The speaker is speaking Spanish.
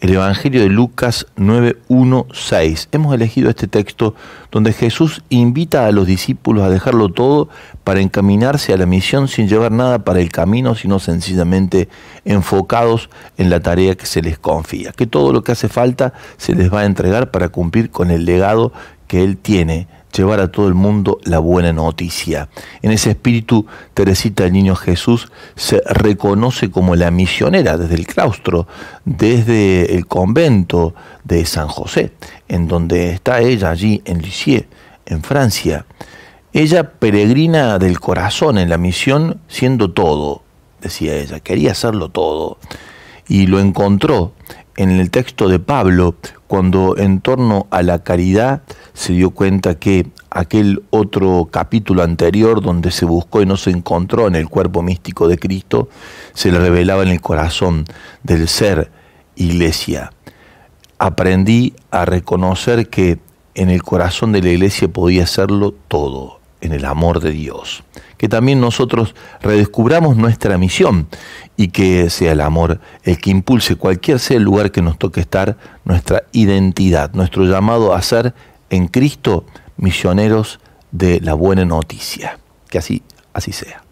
el Evangelio de Lucas 9.1.6. Hemos elegido este texto donde Jesús invita a los discípulos a dejarlo todo para encaminarse a la misión sin llevar nada para el camino, sino sencillamente enfocados en la tarea que se les confía, que todo lo que hace falta se les va a entregar para cumplir con el legado que él tiene, llevar a todo el mundo la buena noticia. En ese espíritu, Teresita el Niño Jesús se reconoce como la misionera desde el claustro, desde el convento de San José, en donde está ella allí en Lisieux, en Francia. Ella peregrina del corazón en la misión siendo todo, decía ella, quería hacerlo todo y lo encontró en el texto de Pablo, cuando en torno a la caridad se dio cuenta que aquel otro capítulo anterior donde se buscó y no se encontró en el cuerpo místico de Cristo, se le revelaba en el corazón del ser iglesia. Aprendí a reconocer que en el corazón de la iglesia podía serlo todo en el amor de Dios. Que también nosotros redescubramos nuestra misión y que sea el amor el que impulse cualquier sea el lugar que nos toque estar, nuestra identidad, nuestro llamado a ser en Cristo misioneros de la buena noticia. Que así, así sea.